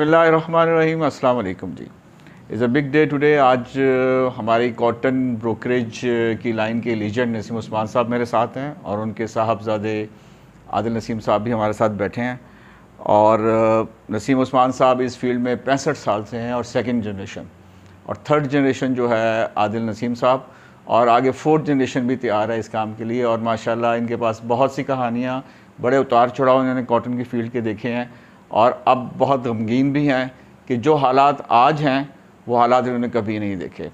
बसमीम अल्लाम जी is a big day today आज uh, हमारी कॉटन ब्रोकरेज uh, की लाइन के लीजेंड नसीम उस्मान साहब मेरे साथ हैं और उनके साहबजादे आदिल नसीम साहब भी हमारे साथ बैठे हैं और uh, नसीम उस्मान साहब इस फील्ड में पैंसठ साल से हैं और सेकंड जनरेशन और थर्ड जनरेशन जो है आदिल नसीम साहब और आगे फोर्थ जनरेशन भी तैयार है इस काम के लिए और माशाल्लाह इनके पास बहुत सी कहानियाँ बड़े उतार चढ़ाव इन्होंने कॉटन की फ़ील्ड के देखे हैं और अब बहुत गमगीन भी हैं कि जो हालात आज हैं वो हालात इन्होंने कभी नहीं देखे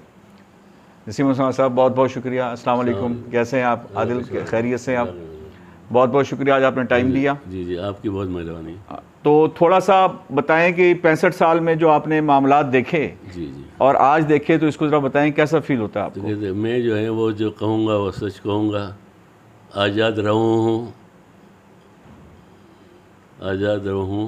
नसीम उस्मान साहब बहुत बहुत शुक्रिया अस्सलाम वालेकुम कैसे हैं आप आदिल खैरियत से आप बहुत बहुत शुक्रिया आज आपने टाइम दिया जी जी आपकी बहुत मेहरबानी तो थोड़ा सा बताएं कि पैंसठ साल में जो आपने मामला देखे जी जी और आज देखे तो इसको ज़रा बताएं कैसा फील होता है आपको तो मैं जो है वो जो कहूँगा वो सच कहूँगा आज़ाद रहूँ हूँ आज़ाद रहूँ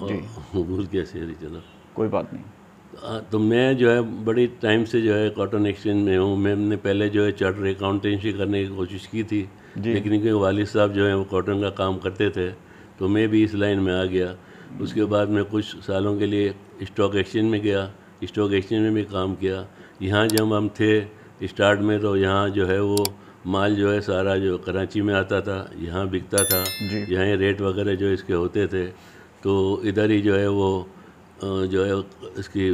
भूल गया सही चलो कोई बात नहीं तो मैं जो है बड़े टाइम से जो है कॉटन एक्सचेंज में हूँ मैंने पहले जो है चार्टर अकाउंटेंसी करने की कोशिश की थी लेकिन क्योंकि वालिद साहब जो है वो कॉटन का काम करते थे तो मैं भी इस लाइन में आ गया उसके हम्म। बाद मैं कुछ सालों के लिए स्टॉक एक्सचेंज में गया स्टॉक एक्सचेंज में भी काम किया यहाँ जब हम थे स्टार्ट में तो यहाँ जो है वो माल जो है सारा जो कराची में आता था यहाँ बिकता था यहाँ रेट वगैरह जो इसके होते थे तो इधर ही जो है वो जो है इसकी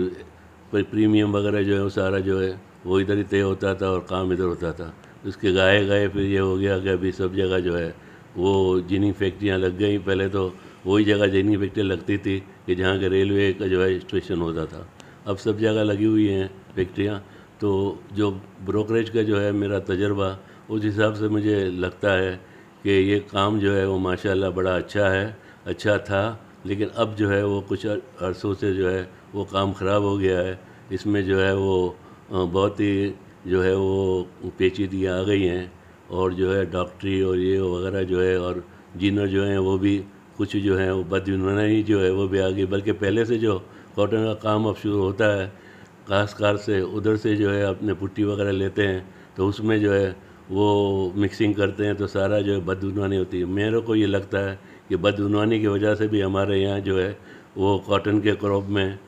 प्रीमियम वगैरह जो है वो सारा जो है वो इधर ही तय होता था और काम इधर होता था उसके गाए गाए फिर ये हो गया कि अभी सब जगह जो है वो जिनिंग फैक्ट्रियाँ लग गई पहले तो वही जगह जिनिंग फैक्ट्रियाँ लगती थी कि जहाँ के रेलवे का जो है स्टेशन होता था अब सब जगह लगी हुई हैं फैक्ट्रियाँ तो जो ब्रोकरेज का जो है मेरा तजर्बा उस हिसाब से मुझे लगता है कि ये काम जो है वो माशाल्लाह बड़ा अच्छा है अच्छा था लेकिन अब जो है वो कुछ अरसों से जो है वो काम ख़राब हो गया है इसमें जो है वो बहुत ही जो है वो पेचीदगियाँ आ गई हैं और जो है डॉक्टरी और ये वगैरह जो है और जीनर जो हैं वो भी कुछ जो है वो बदनही जो है वो भी आ गई बल्कि पहले से जो कॉटन का काम अब शुरू होता है काशकार से उधर से जो है अपने पुट्टी वगैरह लेते हैं तो उसमें जो है वो मिक्सिंग करते हैं तो सारा जो है बदगुनानी होती है मेरे को ये लगता है कि बदगुनवानी की वजह से भी हमारे यहाँ जो है वो कॉटन के क्रॉप में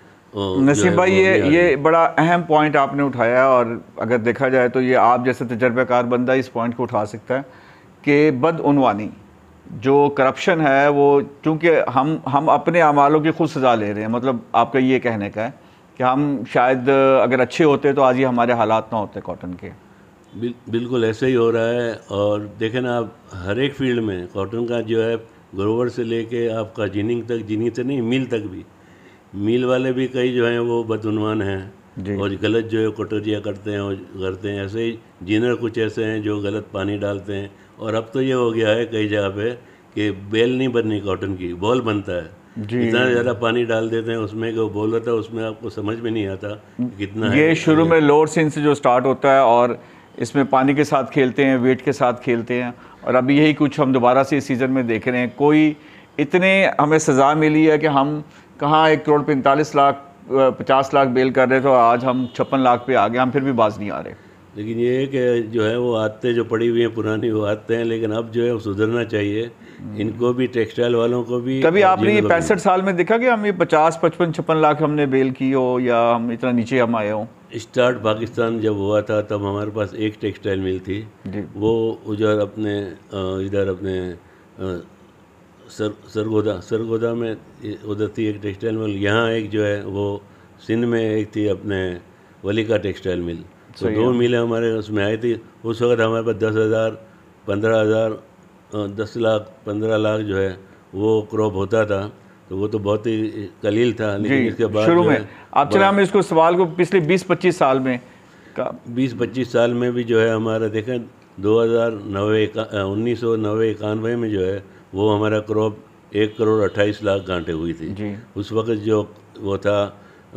नसीब भाई ये ये बड़ा अहम पॉइंट आपने उठाया है और अगर देखा जाए तो ये आप जैसे तजर्बेकार बंदा इस पॉइंट को उठा सकता है कि बदनवानी जो करप्शन है वो चूँकि हम हम अपने अमालों की खुद सज़ा ले रहे हैं मतलब आपका ये कहने का है कि हम शायद अगर अच्छे होते तो आज ये हमारे हालात ना होते कॉटन के बिल्कुल ऐसे ही हो रहा है और देखें ना आप हर एक फील्ड में कॉटन का जो है ग्रोवर से लेके आपका जिनिंग तक जिनिंग से नहीं मिल तक भी मिल वाले भी कई जो हैं वो बदनवान हैं और गलत जो है कटोरिया करते हैं और करते हैं ऐसे ही जिनर कुछ ऐसे हैं जो गलत पानी डालते हैं और अब तो ये हो गया है कई जगह पे कि बेल नहीं बननी कॉटन की बॉल बनता है इतना ज़्यादा पानी डाल देते हैं उसमें जो बॉल होता है उसमें आपको समझ में नहीं आता कितना ये शुरू में लोअर सिन से जो स्टार्ट होता है और इसमें पानी के साथ खेलते हैं वेट के साथ खेलते हैं और अभी यही कुछ हम दोबारा से इस सीज़न में देख रहे हैं कोई इतने हमें सज़ा मिली है कि हम कहाँ एक करोड़ पैंतालीस लाख पचास लाख बेल कर रहे थे और आज हम छप्पन लाख पे आ गए हम फिर भी बाज नहीं आ रहे लेकिन ये कि जो है वो आदतें जो पड़ी हुई हैं पुरानी वो आदतें हैं लेकिन अब जो है वो सुधरना चाहिए हम्म। इनको भी टेक्सटाइल वालों को भी कभी आपने ये पैंसठ साल में देखा कि हम ये पचास पचपन छप्पन लाख हमने बेल की हो या हम इतना नीचे हम आए हों स्टार्ट पाकिस्तान जब हुआ था तब हमारे पास एक टेक्सटाइल मिल थी वो उधर अपने इधर अपने सर सरगोदा सरगोदा में उधर थी एक टेक्सटाइल मिल यहाँ एक जो है वो सिंध में एक थी अपने का टेक्सटाइल मिल तो दो मिलें हमारे उसमें आई थी उस वक्त हमारे पास दस हज़ार पंद्रह हज़ार दस लाख पंद्रह लाख जो है वो क्रॉप होता था तो वो तो बहुत ही कलील था लेकिन इसके बाद शुरू में आप चला हम इसको सवाल को पिछले 20-25 साल में का 20-25 साल में भी जो है हमारा देखें दो हज़ार नवे उन्नीस सौ नवे इक्यानवे में जो है वो हमारा क्रॉप एक करोड़ अट्ठाईस लाख घाटे हुई थी उस वक्त जो वो था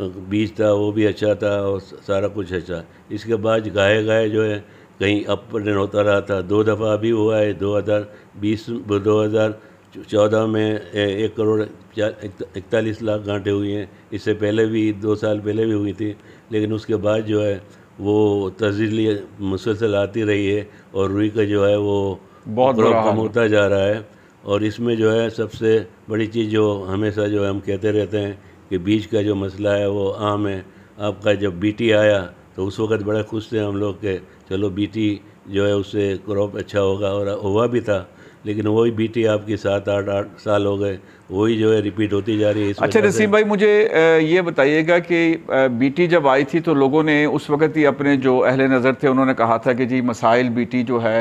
बीज था वो भी अच्छा था और सारा कुछ अच्छा इसके बाद गाय गाय जो है कहीं अप डाउन होता रहा था दो दफ़ा अभी हुआ है दो हज़ार बीस दो हज़ार चौदह में एक करोड़ इकतालीस लाख गांठें हुई हैं इससे पहले भी दो साल पहले भी हुई थी लेकिन उसके बाद जो है वो तजीली मुसलसल आती रही है और रुई का जो है वो बहुत कम होता जा रहा है और इसमें जो है सबसे बड़ी चीज़ जो हमेशा जो है हम कहते रहते हैं कि बीज का जो मसला है वो आम है आपका जब बीटी आया तो उस वक़्त बड़ा खुश थे हम लोग के चलो बीटी जो है उससे क्रॉप अच्छा होगा और हुआ भी था लेकिन वही बीती आपकी सात आठ आठ साल हो गए वही जो है रिपीट होती जा रही है अच्छा नसीम भाई मुझे ये बताइएगा कि बीटी जब आई थी तो लोगों ने उस वक्त ही अपने जो अहल नज़र थे उन्होंने कहा था कि जी मसाइल बीटी जो है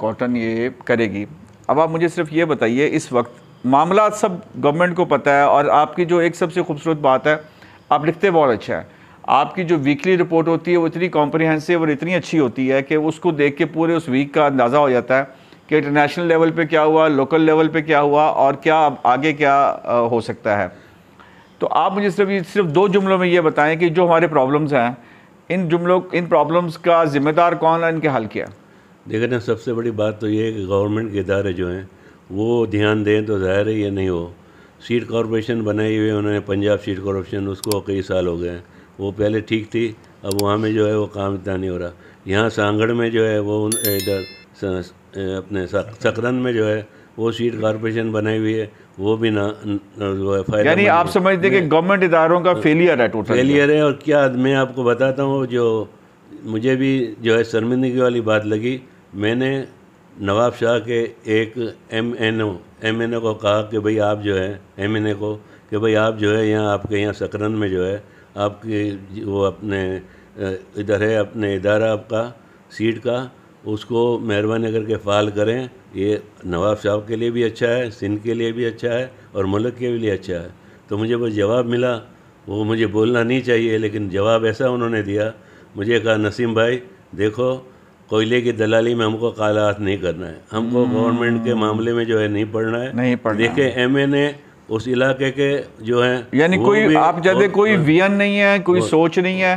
कॉटन ये करेगी अब आप मुझे सिर्फ ये बताइए इस वक्त मामला सब गवर्नमेंट को पता है और आपकी जो एक सबसे खूबसूरत बात है आप लिखते बहुत अच्छा है आपकी जो वीकली रिपोर्ट होती है वो इतनी कॉम्प्रिहेंसिव और इतनी अच्छी होती है कि उसको देख के पूरे उस वीक का अंदाज़ा हो जाता है कि इंटरनेशनल लेवल पे क्या हुआ लोकल लेवल पे क्या हुआ और क्या आगे क्या हो सकता है तो आप मुझे सिर्फ सिर्फ दो जुमलों में ये बताएं कि जो हमारे प्रॉब्लम्स हैं इन जुमलों इन प्रॉब्लम्स का जिम्मेदार कौन है इनके हल किया देखें ना सबसे बड़ी बात तो ये है कि गवर्नमेंट के इदारे जो हैं वो ध्यान दें तो ज़ाहिर है ये नहीं हो सीट कॉरपोरेशन बनाई हुई उन्होंने पंजाब सीट कॉरपोरेशन उसको कई साल हो गए हैं वो पहले ठीक थी अब वहाँ में जो है वो काम इतना नहीं हो रहा यहाँ सांगड़ में जो है वो इधर अपने सकरन में जो है वो सीट कॉरपोरेशन बनाई हुई है वो भी ना जो है फायदा यानी आप समझते हैं कि गवर्नमेंट इदारों का फेलियर है टोटल फेलियर है और क्या मैं आपको बताता हूँ जो मुझे भी जो है शर्मिंदगी वाली बात लगी मैंने नवाब शाह के एक M N O M N O को कहा कि भाई आप जो है एम एन ए को कि भाई आप जो है यहाँ आपके यहाँ सकरन में जो है आपकी वो अपने इधर है अपने इदारा आपका सीट का उसको मेहरबानी करके फ़ाल करें ये नवाब साहब के लिए भी अच्छा है सिंध के लिए भी अच्छा है और मुल्क के लिए अच्छा है तो मुझे बस जवाब मिला वो मुझे बोलना नहीं चाहिए लेकिन जवाब ऐसा उन्होंने दिया मुझे कहा नसीम भाई देखो कोयले की दलाली में हमको काला हाथ नहीं करना है हमको हम्म। गवर्नमेंट के मामले में जो है नहीं पढ़ना है नहीं पढ़ना देखे एम एन ए उस इलाके के जो है यानी कोई आप जैसे कोई वियन नहीं है कोई सोच नहीं है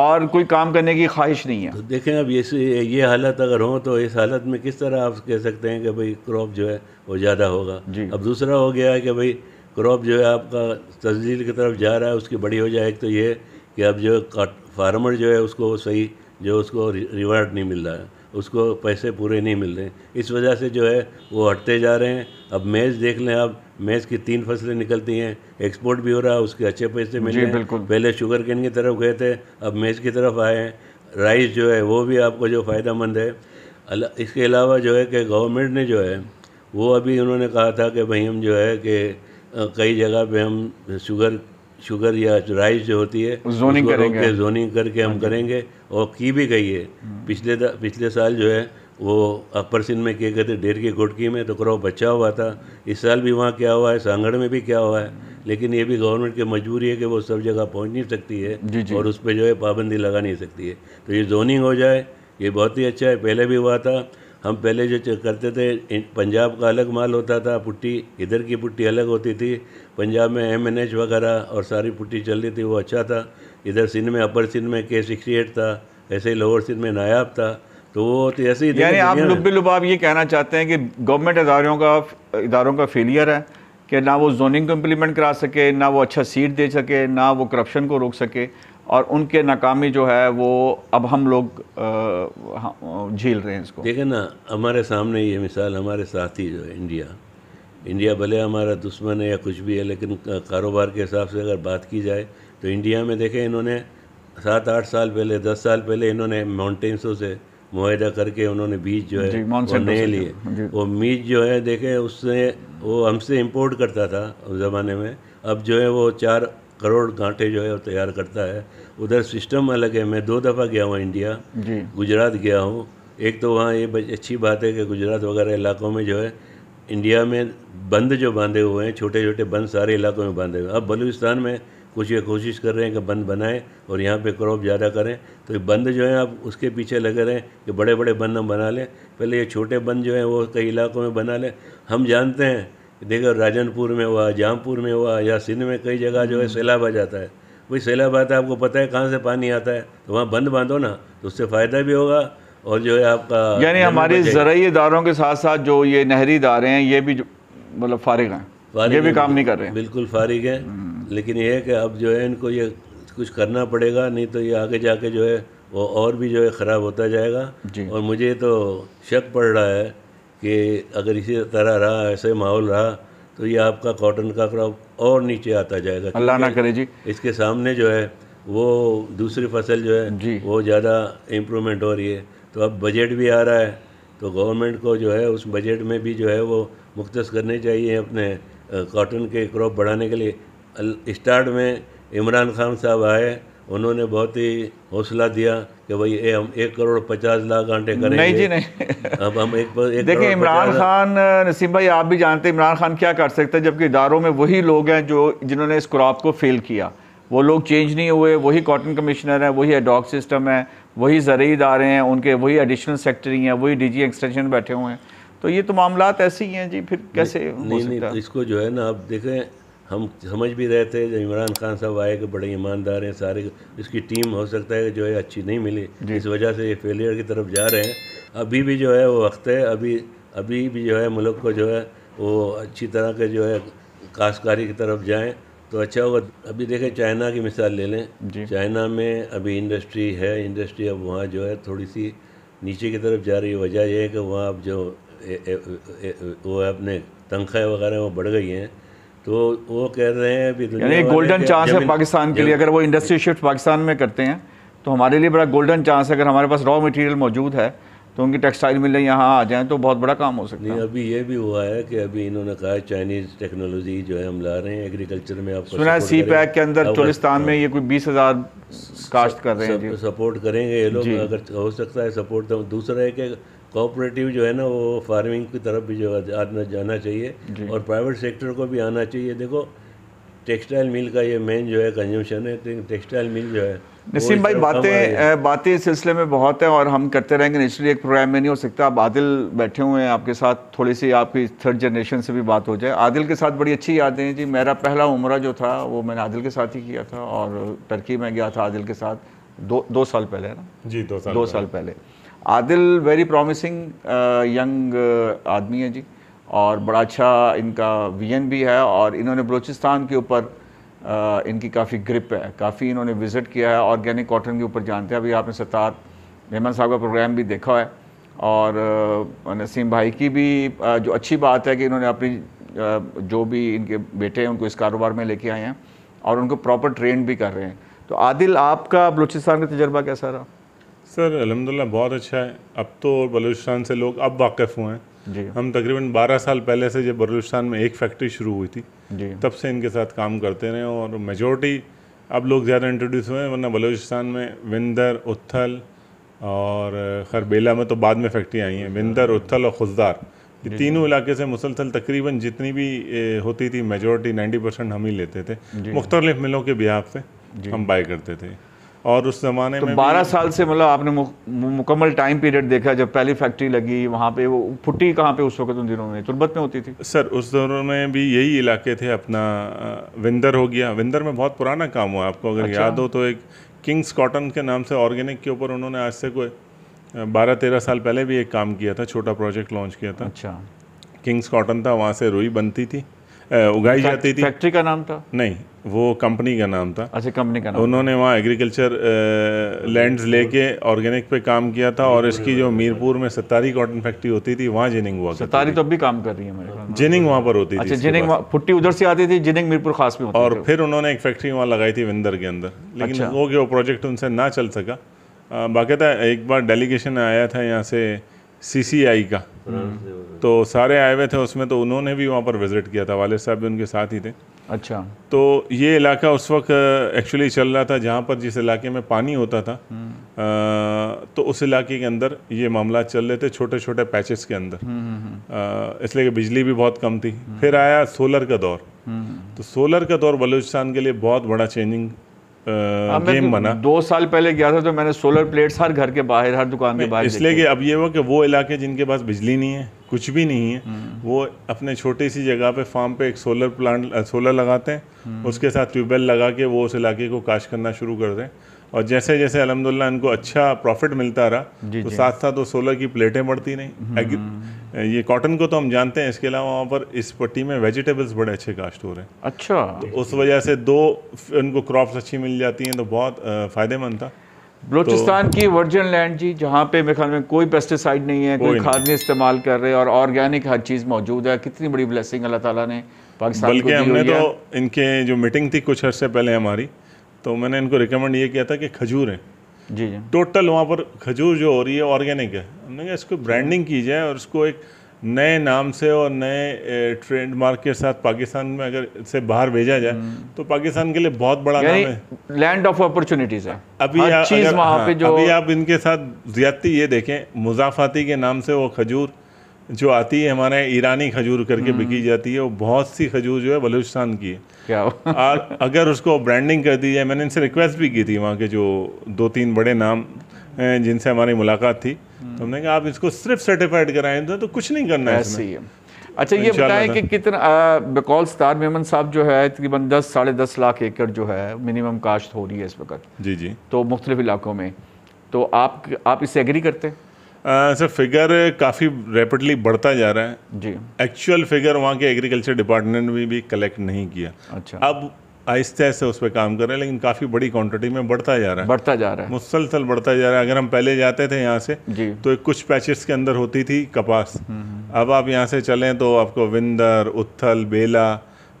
और कोई काम करने की ख्वाहिश नहीं है तो देखें अब ये ये हालत अगर हो तो इस हालत में किस तरह आप कह सकते हैं कि भाई क्रॉप जो है वो ज़्यादा होगा अब दूसरा हो गया है कि भाई क्रॉप जो है आपका तस्जील की तरफ जा रहा है उसकी बड़ी हो जाए एक तो ये कि अब जो फार्मर जो है उसको सही जो उसको रिवार्ड नहीं मिल रहा है उसको पैसे पूरे नहीं मिल रहे इस वजह से जो है वो हटते जा रहे हैं अब मैच देख लें आप मैच की तीन फसलें निकलती हैं एक्सपोर्ट भी हो रहा है उसके अच्छे पैसे रहे हैं पहले शुगर कैन की तरफ गए थे अब मैच की तरफ आए हैं राइस जो है वो भी आपको जो फ़ायदा मंद है इसके अलावा जो है कि गवर्नमेंट ने जो है वो अभी उन्होंने कहा था कि भाई हम जो है कि कई जगह पे हम शुगर शुगर या राइस जो होती है जोनिंग करेंगे जोनिंग करके हम हाँ करेंगे और की भी गई है हम्म। पिछले पिछले साल जो है वो अपर सिंध में किए गए थे डेर की घोटकी में तो करो बचा हुआ था इस साल भी वहाँ क्या हुआ है सांगड़ में भी क्या हुआ है लेकिन ये भी गवर्नमेंट की मजबूरी है कि वो सब जगह पहुँच नहीं सकती है जी जी। और उस पर जो है पाबंदी लगा नहीं सकती है तो ये जोनिंग हो जाए ये बहुत ही अच्छा है पहले भी हुआ था हम पहले जो करते थे पंजाब का अलग माल होता था पुट्टी इधर की पुट्टी अलग होती थी पंजाब में एम एन एच वगैरह और सारी पुट्टी चल रही थी वो अच्छा था इधर सिंध में अपर सिंध में के सिक्सटी एट था ऐसे ही लोअर सिंध में नायाब था तो वो तो ऐसे ही यानी आप लुब लुबाब ये कहना चाहते हैं कि गवर्नमेंट इदारों का इदारों का फेलियर है कि ना वो जोनिंग को इम्प्लीमेंट करा सके ना वो अच्छा सीट दे सके ना वो करप्शन को रोक सके और उनके नाकामी जो है वो अब हम लोग झेल रहे हैं इसको देखें ना हमारे सामने ये मिसाल हमारे साथ ही जो है इंडिया इंडिया भले हमारा दुश्मन है या कुछ भी है लेकिन कारोबार के हिसाब से अगर बात की जाए तो इंडिया में देखें इन्होंने सात आठ साल पहले दस साल पहले इन्होंने माउंटेन्सों से माहा करके उन्होंने बीज जो है वो नए लिए वो बीज जो है देखे उसने वो हमसे इम्पोर्ट करता था उस ज़माने में अब जो है वो चार करोड़ गांठे जो है वो तैयार करता है उधर सिस्टम अलग है मैं दो दफ़ा गया हूँ इंडिया गुजरात गया हूँ एक तो वहाँ ये अच्छी बात है कि गुजरात वगैरह इलाकों में जो है इंडिया में बंद जो बांधे हुए हैं छोटे छोटे बंद सारे इलाकों में बांधे हुए हैं अब बलूचिस्तान में कुछ ये कोशिश कर रहे हैं कि बंद बनाएं और यहाँ पे क्रॉप ज़्यादा करें तो ये बंद जो है आप उसके पीछे लगे रहें कि बड़े बड़े बंद हम बना लें पहले ये छोटे बंद जो हैं वो कई इलाकों में बना लें हम जानते हैं देखो राजनपुर में हुआ जामपुर में हुआ या सिंध में कई जगह जो है सैलाब आ जाता है वही सैलाब आता है आपको पता है कहाँ से पानी आता है तो वहाँ बंद बांधो ना तो उससे फ़ायदा भी होगा और जो है आपका यानी हमारे जरिए इदारों के साथ साथ जो ये नहरी इदारे हैं ये भी मतलब फारिग हैं ये भी काम नहीं कर रहे हैं बिल्कुल फारिग हैं हम्म। लेकिन ये है कि अब जो है इनको ये कुछ करना पड़ेगा नहीं तो ये आगे जाके जो है वो और भी जो है ख़राब होता जाएगा और मुझे तो शक पड़ रहा है कि अगर इसी तरह रहा ऐसे माहौल रहा तो ये आपका कॉटन का क्रॉप और नीचे आता जाएगा अल्लाह ना करे जी इसके सामने जो है वो दूसरी फसल जो है जी वो ज़्यादा इम्प्रूवमेंट हो रही है तो अब बजट भी आ रहा है तो गवर्नमेंट को जो है उस बजट में भी जो है वो मुख्त करने चाहिए अपने कॉटन के क्रॉप बढ़ाने के लिए स्टार्ट में इमरान खान साहब आए उन्होंने बहुत ही हौसला दिया कि भाई ए हम एक करोड़ पचास लाख आंटे करेंगे नहीं जी नहीं अब हम एक, एक देखिए इमरान खान नसीम भाई आप भी जानते हैं इमरान खान क्या कर सकते हैं जबकि इदारों में वही लोग हैं जो जिन्होंने इस क्रॉप को फेल किया वो लोग चेंज नहीं हुए वही कॉटन कमिश्नर हैं वही एडॉक सिस्टम है वही जरिए इदारे हैं उनके वही एडिशनल सेक्रेटरी हैं वही डी एक्सटेंशन बैठे हुए हैं तो ये तो मामला ऐसे ही हैं जी फिर कैसे नहीं, नहीं तो इसको जो है ना आप देखें हम समझ भी रहे थे जब इमरान खान साहब आए कि बड़े ईमानदार हैं सारे इसकी टीम हो सकता है कि जो है अच्छी नहीं मिली इस वजह से ये फेलियर की तरफ जा रहे हैं अभी भी जो है वो वक्त है अभी अभी भी जो है मुल्क को जो है वो अच्छी तरह के जो है काशकारी की तरफ जाएँ तो अच्छा होगा अभी देखें चाइना की मिसाल ले लें चाइना में अभी इंडस्ट्री है इंडस्ट्री अब वहाँ जो है थोड़ी सी नीचे की तरफ जा रही है वजह यह है कि वहाँ अब जो ए, ए, ए, वो अपने तनख्वाह वगैरह वो बढ़ गई हैं तो वो कह रहे हैं अभी यानी गोल्डन चांस है पाकिस्तान के लिए अगर वो इंडस्ट्री शिफ्ट पाकिस्तान में करते हैं तो हमारे लिए बड़ा गोल्डन चांस है अगर हमारे पास रॉ मटेरियल मौजूद है तो उनकी टेक्सटाइल मिले यहाँ आ जाएँ तो बहुत बड़ा काम हो सकता है अभी ये भी हुआ है कि अभी इन्होंने कहा चाइनीज़ टेक्नोलॉजी जो है हम ला रहे हैं एग्रीकल्चर में आप सुना है सी पैक के अंदर चोलिस्तान हाँ। में ये कोई बीस हज़ार काश्त कर रहे हैं सपोर्ट करेंगे ये लोग अगर हो सकता है सपोर्ट तो दूसरा है कि कोऑपरेटिव जो है ना वो फार्मिंग की तरफ भी जो आना जाना चाहिए और प्राइवेट सेक्टर को भी आना चाहिए देखो टेक्सटाइल मिल का ये मेन जो है कंजम्पशन है टेक्सटाइल मिल जो है नसीम भाई बातें बातें इस सिलसिले में बहुत है और हम करते रहेंगे नेचुरली एक प्रोग्राम में नहीं हो सकता आप आदिल बैठे हुए हैं आपके साथ थोड़ी सी आपकी थर्ड जनरेशन से भी बात हो जाए आदिल के साथ बड़ी अच्छी यादें हैं जी मेरा पहला उम्र जो था वो मैंने आदिल के साथ ही किया था और टर्की में गया था आदिल के साथ दो दो साल पहले है ना जी दो साल दो साल पहले, पहले। आदिल वेरी प्रॉमिसिंग यंग आदमी है जी और बड़ा अच्छा इनका वीएन भी है और इन्होंने बलूचिस्तान के ऊपर uh, इनकी काफ़ी ग्रिप है काफ़ी इन्होंने विज़िट किया है ऑर्गेनिक कॉटन के ऊपर जानते हैं अभी आपने सतार मेहमान साहब का प्रोग्राम भी देखा है और uh, नसीम भाई की भी uh, जो अच्छी बात है कि इन्होंने अपनी जो भी इनके बेटे हैं उनको इस कारोबार में लेके आए हैं और उनको प्रॉपर ट्रेन भी कर रहे हैं तो आदिल आपका बलूचिस्तान का तजर्बा कैसा रहा सर अलहमदिल्ला बहुत अच्छा है अब तो बलूचिस्तान से लोग अब वाकिफ़ हुए हैं हम तकरीबन 12 साल पहले से जब बलूचिस्तान में एक फैक्ट्री शुरू हुई थी तब से इनके साथ काम करते रहे और मेजोरिटी अब लोग ज़्यादा इंट्रोड्यूस हुए हैं वरना बलूचिस्तान में विंदर उत्थल और खरबेला में तो बाद में फैक्ट्री आई हैं विंदर उत्थल और खुजदार ये तीनों इलाके से मुसलसल तकरीबन जितनी भी होती थी मेजोरिटी नाइन्टी परसेंट हम ही लेते थे मुख्तलिफ मिलों के बिहाफ से हम बाय करते थे और उस ज़माने तो में बारह साल से मतलब आपने मुकम्मल टाइम पीरियड देखा जब पहली फैक्ट्री लगी वहाँ पे वो फुटी कहाँ पे उस वक्त उन दिनों में तुरबत में होती थी सर उस दिनों में भी यही इलाके थे अपना विंदर हो गया विंदर में बहुत पुराना काम हुआ आपको अगर अच्छा? याद हो तो एक किंग्स कॉटन के नाम से ऑर्गेनिक के ऊपर उन्होंने आज से कोई बारह तेरह साल पहले भी एक काम किया था छोटा प्रोजेक्ट लॉन्च किया था अच्छा किंग्स कॉटन था वहाँ से रुई बनती थी उगाई जाती थी फैक्ट्री का नाम था नहीं वो कंपनी का नाम था अच्छा कंपनी का नाम उन्होंने वहाँ एग्रीकल्चर लैंड्स लेके ऑर्गेनिक पे काम किया था और इसकी जो मीरपुर में सतारी कॉटन फैक्ट्री होती थी वहाँ जिनिंग हुआ सतारी तो अभी भी काम कर रही है हमारे जिनिंग वहाँ पर होती अच्छा, थी जिनिंग फुट्टी उधर से आती थी जिनिंग मीरपुर खास में और तो। फिर उन्होंने एक फैक्ट्री वहाँ लगाई थी विंदर के अंदर लेकिन अच्छा। वो वो प्रोजेक्ट उनसे ना चल सका बाकायदा एक बार डेलीगेशन आया था यहाँ से सीसीआई का तो सारे आए हुए थे उसमें तो उन्होंने भी वहाँ पर विजिट किया था वाले साहब भी उनके साथ ही थे अच्छा तो ये इलाका उस वक्त एक्चुअली uh, चल रहा था जहाँ पर जिस इलाके में पानी होता था आ, हम्म। uh, तो उस इलाके के अंदर ये मामला चल रहे थे छोटे छोटे पैचेस के अंदर हम्म, हम्म, uh, इसलिए कि बिजली भी बहुत कम थी फिर आया सोलर का दौर तो सोलर का दौर बलूचिस्तान के लिए बहुत बड़ा चेंजिंग गेम तो बना दो साल पहले गया था तो मैंने सोलर प्लेट्स हर घर के बाहर हर दुकान के बाहर इसलिए कि अब ये हुआ कि वो इलाके जिनके पास बिजली नहीं है कुछ भी नहीं है हम्म। वो अपने छोटे सी जगह पे फार्म पे एक सोलर प्लांट सोलर लगाते हैं हम्म। उसके साथ ट्यूबवेल लगा के वो उस इलाके को काश करना शुरू कर दें और जैसे जैसे अलहमदिल्ला इनको अच्छा प्रॉफिट मिलता रहा तो साथ साथ वो सोलर की प्लेटें बढ़ती नहीं हम्म। ये कॉटन को तो हम जानते हैं इसके अलावा वहाँ पर इस पट्टी में वेजिटेबल्स बड़े अच्छे कास्ट हो रहे हैं अच्छा तो उस वजह से दो उनको क्रॉप्स अच्छी मिल जाती हैं तो बहुत फ़ायदेमंद था बलोचिस्तान तो, की वर्जन लैंड जी जहाँ पे मेरे ख्याल में कोई पेस्टिसाइड नहीं है कोई खाद नहीं इस्तेमाल कर रहे और ऑर्गेनिक हर चीज़ मौजूद है कितनी बड़ी ब्लेसिंग अल्लाह ताला ने पाकिस्तान बल्कि हमने तो इनके जो मीटिंग थी कुछ अर्से पहले हमारी तो मैंने इनको रिकमेंड ये किया था कि खजूर है जी जी टोटल वहाँ पर खजूर जो हो रही है ऑर्गेनिक है हमने कहा इसको ब्रांडिंग की जाए और उसको एक नए नाम से और नए ट्रेंड मार्क के साथ पाकिस्तान में अगर से बाहर भेजा जाए हम्म। तो पाकिस्तान के लिए बहुत बड़ा नाम है लैंड ऑफ अपॉर्चुनिटीज है अभी हाँ चीज अगर, हाँ, पे जो अभी आप इनके साथ ज्यादती ये देखें मुजाफाती के नाम से वो खजूर जो आती है हमारे ईरानी खजूर करके हम्म। बिकी जाती है वो बहुत सी खजूर जो है बलूचिस्तान की है क्या और अगर उसको ब्रांडिंग कर दी जाए मैंने इनसे रिक्वेस्ट भी की थी वहाँ के जो दो तीन बड़े नाम जिनसे हमारी मुलाकात थी तो हमने कहा आप इसको सिर्फ सर्टिफाइड कराएं तो, कुछ नहीं करना है ऐसे अच्छा ये बताएं कि कितना बकौल सतार मेमन साहब जो है तकरीबन दस साढ़े दस लाख एकड़ जो है मिनिमम काश्त हो रही है इस वक्त जी जी तो मुख्तलिफ इलाकों में तो आप आप इससे एग्री करते हैं सर फिगर काफ़ी रेपिडली बढ़ता जा रहा है जी एक्चुअल फिगर वहाँ के एग्रीकल्चर डिपार्टमेंट ने भी, भी कलेक्ट नहीं किया अच्छा अब आहिस्ते आहिस्ते उस पर काम कर रहे हैं लेकिन काफ़ी बड़ी क्वांटिटी में बढ़ता जा रहा है बढ़ता जा रहा है मुसलसल बढ़ता जा रहा है अगर हम पहले जाते थे यहाँ से तो एक कुछ पैचेस के अंदर होती थी कपास हम्म, हम्म। अब आप यहाँ से चलें तो आपको विंदर उत्थल बेला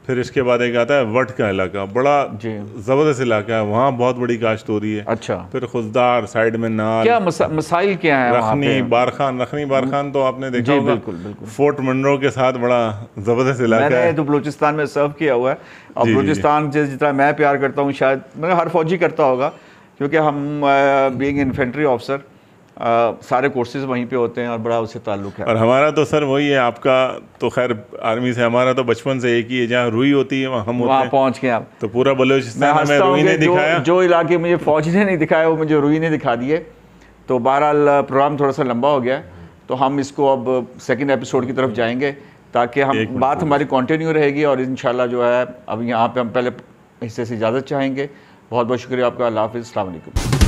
फिर इसके बाद एक आता है वट का इलाका बड़ा जबरदस्त इलाका है वहाँ बहुत बड़ी काश्त हो रही है अच्छा फिर खुजदार साइड में नाल क्या मसा, मसाइल क्या है रखनी बारखान रखनी बारखान तो आपने देखा होगा बिल्कुल, बिल्कुल। फोर्ट मंडरो के साथ बड़ा जबरदस्त इलाका है तो बलोचिस्तान में सर्व किया हुआ है और बलोचिस्तान से जितना मैं प्यार करता हूँ शायद मैं हर फौजी करता होगा क्योंकि हम बींग इन्फेंट्री ऑफिसर आ, सारे कोर्सेज वहीं पे होते हैं और बड़ा उससे ताल्लुक है और हमारा तो सर वही है आपका तो खैर आर्मी से हमारा तो बचपन से एक ही है जहाँ रुई होती है वहाँ हम वहाँ पहुँच गए आप तो पूरा बलोचिस्तान हमें रुई ने दिखाया जो, जो इलाके मुझे फौज ने नहीं दिखाया वो मुझे रुई ने दिखा दिए तो बहरहाल प्रोग्राम थोड़ा सा लंबा हो गया तो हम इसको अब सेकेंड एपिसोड की तरफ जाएंगे ताकि हम बात हमारी कॉन्टिन्यू रहेगी और इन जो है अब यहाँ पर हम पहले हिस्से से इजाज़त चाहेंगे बहुत बहुत शुक्रिया आपका अल्लाह हाफिज़ अलैक्म